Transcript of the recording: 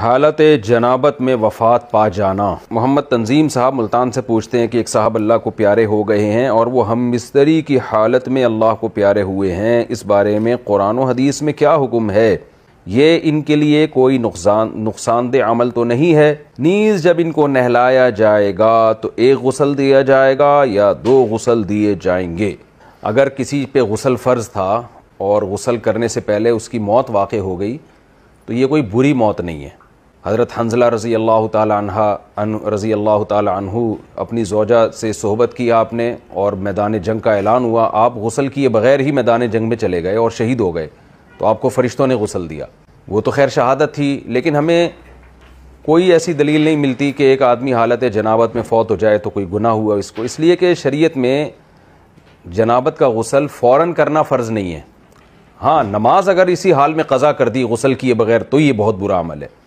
हालत जनाबत में वफात पा जाना मोहम्मद तंजीम साहब मुल्तान से पूछते हैं कि एक साहब अल्लाह को प्यारे हो गए हैं और वो हम मिस्तरी की हालत में अल्लाह को प्यारे हुए हैं इस बारे में कुरान हदीस में क्या हुक्म है ये इनके लिए कोई नुकसान नुकसानदेह अमल तो नहीं है नीज़ जब इनको नहलाया जाएगा तो एक गसल दिया जाएगा या दो गुसल दिए जाएंगे अगर किसी पे गसल फ़र्ज़ था और गुसल करने से पहले उसकी मौत वाक़ हो गई तो ये कोई बुरी मौत नहीं है हज़रत हंजला रज़ी अल्लाह तह रज़ी अल्लाह तहु अपनी जोजा से सहबत की आपने और मैदान जंग का ऐलान हुआ आप गसल किए बग़ैर ही मैदान जंग में चले गए और शहीद हो गए तो आपको फ़रिश्तों ने गसल दिया वो तो खैर शहादत थी लेकिन हमें कोई ऐसी दलील नहीं मिलती कि एक आदमी हालत जनाबत में फौत हो जाए तो कोई गुना हुआ इसको इसलिए कि शरीय में जनाबत का गसल फ़ौर करना फ़र्ज़ नहीं है हाँ नमाज अगर इसी हाल में कज़ा कर दी गसल किए बगैर तो ये बहुत बुरा अमल है